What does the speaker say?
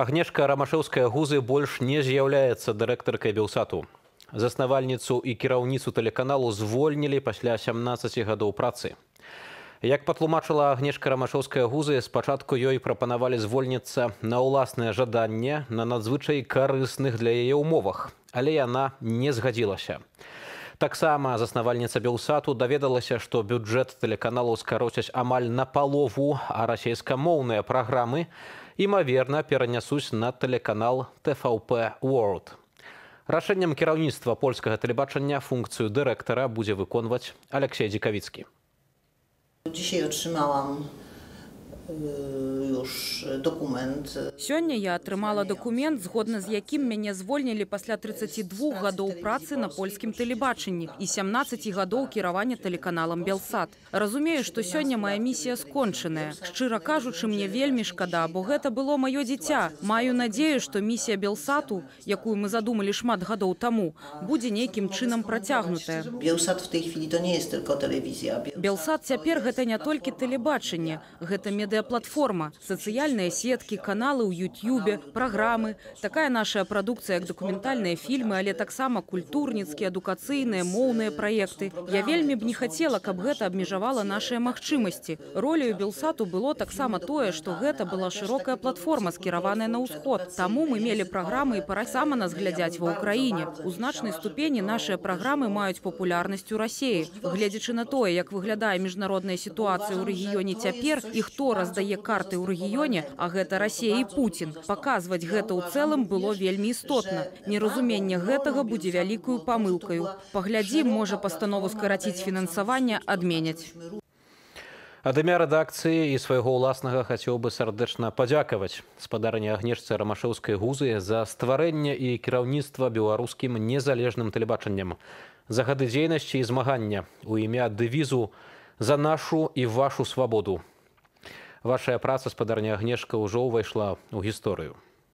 Агнешка рамашэўская гузы больш не з'яўляецца дырэктаркай белсату. Заснавальніцу і кіраўніцу тэлеканалу звольнілі пасля 17 гадоў працы. Як патлумачыла агнешка рамашоўская гузы, спачатку ёй прапанавалі звольніцца на ўласнае жаданне на надзвычай карысных для яе ўмовах, але яна не згадзілася. Таксама заснавальніца Бўсату даведалася, што бюджэт тэлеканалаў скароцяць амаль на палову, а расійскамоўныя праграмы імаверна перанясусь на тэлеканал TVP World. Рашэннем кіраўніцтва польскага тэлебачання функцыю дырэктара будзе выконваць Алексей Дзікавіцкі. Дзісей атрымала документ. Сёння я атрымала документ, згодна з якім мяне звольнілі пасля 32 гадоў працы на польскім тэлебачанні і 17 гадоў кіравання тэлеканалам Белсад. Разумею, што сёння моя місія скончаная. Шчыра кажучы, мне вельмі шкада, бо гэта было маё дзіця. Маю надзею, што місія Белсату, якую мы задумалі шмат гадоў таму, будзе нейкім чынам працягнутая. Белсад в той хвілі то не есть только тэлевізія. Белсад цяпер гэта не толькі тэлебачанне, гэта медыа медыаплатформа сацыяльныя сеткі каналы ў ютюбе праграмы такая наша прадукцыя як дакументальныя фільмы але таксама культурніцкі адукацыйныя моўныя праекты я вельмі б не хацела каб гэта абмежавала нашыя магчымасці ролю белсату было таксама тое што гэта была шырокая платформа скіраваная на ўсход таму мы мелі праграмы і парасама нас глядзяць ва ўкраіне у значнай ступені нашыя праграмы маюць популярнасць у рассеі гледзячы на тое як выглядае міжнародная сітуацыя ў рэгіёне цяпер і хто раз раздае карты ў рэгіёне а гэта рассія і путин паказваць гэта ў цэлым было вельмі істотна неразуменне гэтага будзе вялікую памылкаю паглядзім можа пастанову скараціць фінансаванне адменяць у дымя рэдакцыі і свайго ўласнага хацеў бы сардэчна падзякаваць спадарня агнешцы рамашэўскай гузы за стварэнне і кіраўніцтва беларускім незалежным тэлебачаннем за гады дзейнасці і змагання у імя дэвізу за нашу і вашу свабоду вашая праца спадарня гнешка ўжо ўвайшла ў гісторыю